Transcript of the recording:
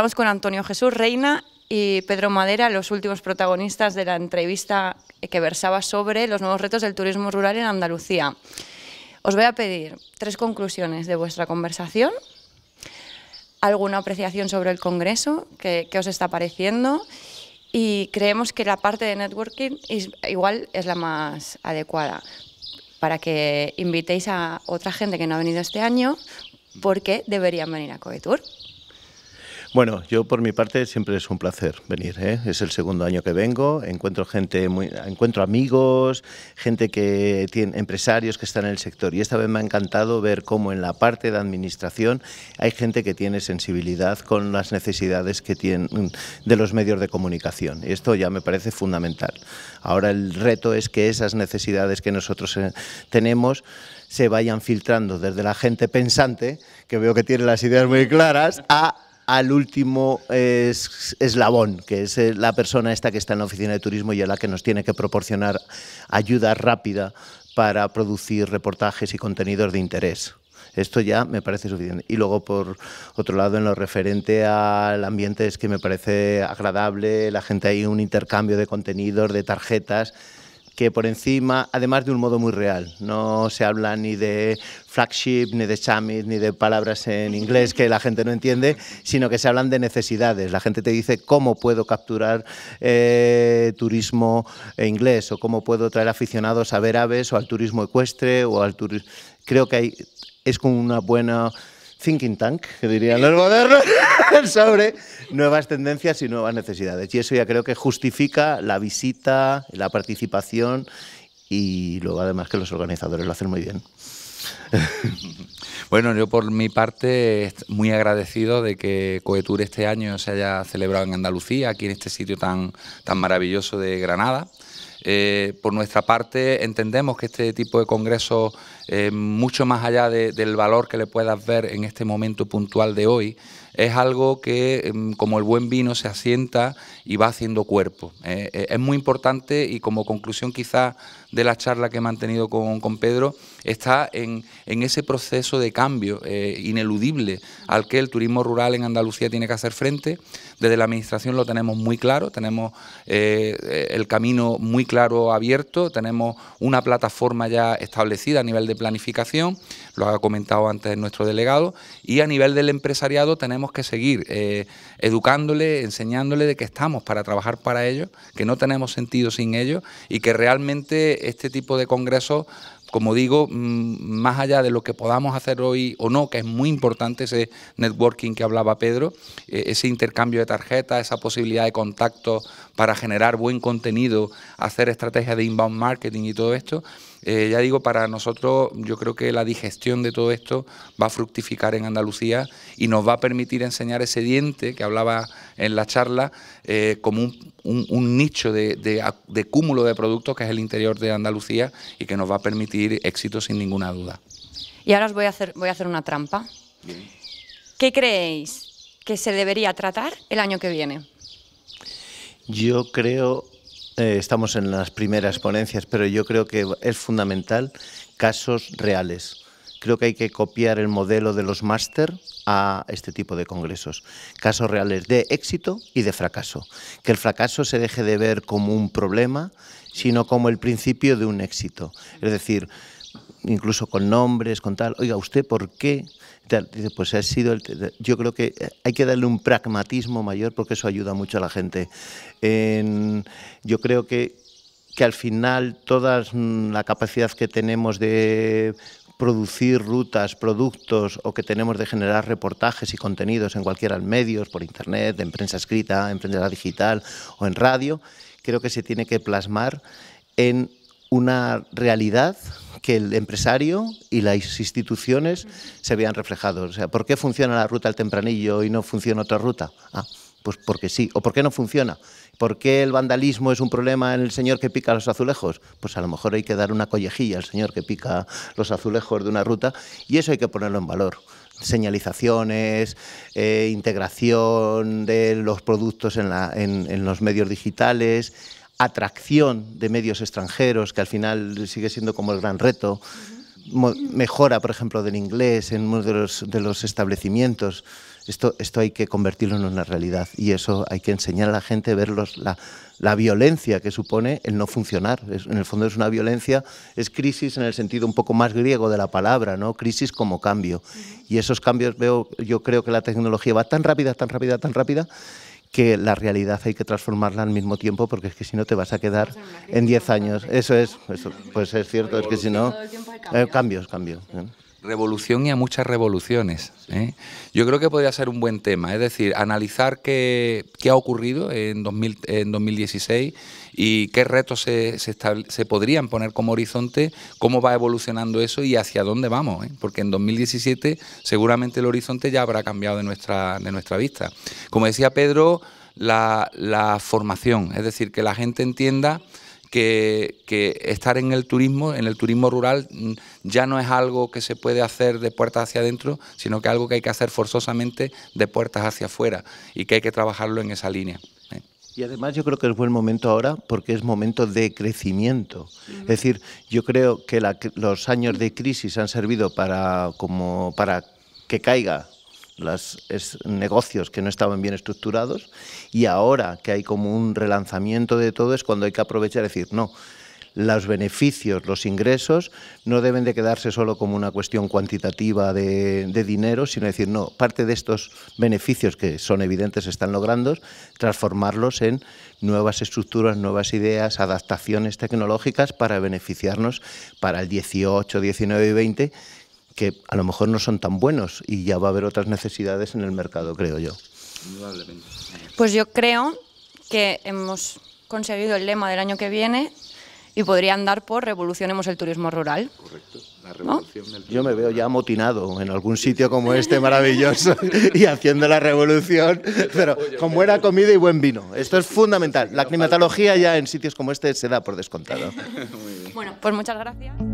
Estamos con Antonio Jesús Reina y Pedro Madera, los últimos protagonistas de la entrevista que versaba sobre los nuevos retos del turismo rural en Andalucía. Os voy a pedir tres conclusiones de vuestra conversación, alguna apreciación sobre el Congreso, qué, os está pareciendo y creemos que la parte de networking igual es la más adecuada para que invitéis a otra gente que no ha venido este año porque deberían venir a Coetur. Bueno, yo por mi parte siempre es un placer venir. ¿eh? Es el segundo año que vengo. Encuentro gente, muy, encuentro amigos, gente que tiene empresarios que están en el sector. Y esta vez me ha encantado ver cómo en la parte de administración hay gente que tiene sensibilidad con las necesidades que tienen mm, de los medios de comunicación. Y esto ya me parece fundamental. Ahora el reto es que esas necesidades que nosotros eh, tenemos se vayan filtrando desde la gente pensante, que veo que tiene las ideas muy claras, a al último eslabón, que es eh, la persona esta que está en la oficina de turismo y a la que nos tiene que proporcionar ayuda rápida para producir reportajes y contenidos de interés. Esto ya me parece suficiente. Y luego, por otro lado, en lo referente al ambiente, es que me parece agradable, la gente hay un intercambio de contenidos, de tarjetas, que por encima, además de un modo muy real, no se habla ni de flagship, ni de summit, ni de palabras en inglés que la gente no entiende, sino que se hablan de necesidades. La gente te dice cómo puedo capturar eh, turismo inglés o cómo puedo traer aficionados a ver aves o al turismo ecuestre o al turismo... Creo que hay, es como una buena thinking tank, que dirían los modernos, sobre nuevas tendencias y nuevas necesidades. Y eso ya creo que justifica la visita, la participación y luego además que los organizadores lo hacen muy bien. bueno, yo por mi parte muy agradecido de que Coetur este año se haya celebrado en Andalucía, aquí en este sitio tan, tan maravilloso de Granada. Eh, por nuestra parte entendemos que este tipo de congresos eh, mucho más allá del valor que le puedas ver en este momento puntual de hoy, es algo que, em, como el buen vino, se asienta y va haciendo cuerpo. Eh, eh, es muy importante y como conclusión quizás de la charla que he mantenido con, Pedro, está en, ese proceso de cambio ineludible al que el turismo rural en Andalucía tiene que hacer frente. Desde la Administración lo tenemos muy claro, tenemos el camino muy claro abierto, tenemos una plataforma ya establecida a nivel de planificación, lo ha comentado antes nuestro delegado, y a nivel del empresariado tenemos que seguir eh, educándole, enseñándole de que estamos para trabajar para ellos, que no tenemos sentido sin ellos y que realmente este tipo de congresos como digo, mm, más allá de lo que podamos hacer hoy o no, que es muy importante ese networking que hablaba Pedro, eh, ese intercambio de tarjetas, esa posibilidad de contacto para generar buen contenido, hacer estrategias de inbound marketing y todo esto, eh, ya digo, para nosotros yo creo que la digestión de todo esto va a fructificar en Andalucía y nos va a permitir enseñar ese diente que hablaba en la charla eh, como un, nicho de cúmulo de productos que es el interior de Andalucía y que nos va a permitir éxito sin ninguna duda. Y ahora os voy a hacer, voy a hacer una trampa. ¿Qué creéis que se debería tratar el año que viene? Yo creo, eh, estamos en las primeras ponencias, pero yo creo que es fundamental casos reales Creo que hay que copiar el modelo de los máster a este tipo de congresos. Casos reales de éxito y de fracaso. Que el fracaso se deje de ver como un problema, sino como el principio de un éxito. Es decir, incluso con nombres, con tal, oiga, ¿usted por qué? Dice, pues ha sido yo creo que hay que darle un pragmatismo mayor porque eso ayuda mucho a la gente. yo creo que, que al final toda mm, la capacidad que tenemos de producir rutas, productos o que tenemos de generar reportajes y contenidos en cualquiera de los medios, por internet, en prensa escrita, en prensa digital o en radio, creo que se tiene que plasmar en una realidad que el empresario y las instituciones se vean reflejados. O sea, ¿por qué funciona la ruta al tempranillo y no funciona otra ruta? Ah, pues porque sí, o porque no funciona. ¿Por qué el vandalismo es un problema en el señor que pica los azulejos? Pues a lo mejor hay que dar una collejilla al señor que pica los azulejos de una ruta y eso hay que ponerlo en valor. Señalizaciones, eh, integración de los productos en, la, en, en los medios digitales, atracción de medios extranjeros, que al final sigue siendo como el gran reto mejora, por ejemplo, del inglés en uno de los, de los establecimientos. Esto, esto hay que convertirlo en una realidad y eso hay que enseñar a la gente a ver los, la, la, violencia que supone el no funcionar. en el fondo es una violencia, es crisis en el sentido un poco más griego de la palabra, ¿no? crisis como cambio. Y esos cambios veo, yo creo que la tecnología va tan rápida, tan rápida, tan rápida que la realidad hay que transformarla al mismo tiempo porque es que si no te vas a quedar en 10 años. Eso es, eso, pues es cierto, es que si no... hay eh, cambios, cambios revolución y a muchas revoluciones. ¿eh? Yo creo que podría ser un buen tema, es decir, analizar qué, ha ocurrido en, 2016 y qué retos se, podrían poner como horizonte, cómo va evolucionando eso y hacia dónde vamos, ¿eh? porque en 2017 seguramente el horizonte ya habrá cambiado de nuestra, de nuestra vista. Como decía Pedro, la, la formación, es decir, que la gente entienda que, estar en el turismo, en el turismo rural, mm, ya no es algo que se puede hacer de puertas hacia adentro, sino que algo que hay que hacer forzosamente de puertas hacia afuera y que hay que trabajarlo en esa línea. ¿eh? Y además yo creo que es buen momento ahora porque es momento de crecimiento. Es decir, yo creo que los años de crisis han servido para, como para que caiga los negocios que no estaban bien estructurados y ahora que hay como un relanzamiento de todo es cuando hay que aprovechar y decir, no, los beneficios, los ingresos, no deben de quedarse solo como una cuestión cuantitativa de, de, dinero, sino decir, no, parte de estos beneficios que son evidentes, están logrando, transformarlos en nuevas estructuras, nuevas ideas, adaptaciones tecnológicas para beneficiarnos para el 18, 19 y 20, que a lo mejor no son tan buenos y ya va a haber otras necesidades en el mercado, creo yo. Pues yo creo que hemos conseguido el lema del año que viene y podría andar por revolucionemos el turismo rural. Correcto, la revolución del Yo me veo ya amotinado en algún sitio como este maravilloso y haciendo la revolución, pero con buena comida y buen vino. Esto es fundamental. La climatología ya en sitios como este se da por descontado. Bueno, pues muchas gracias.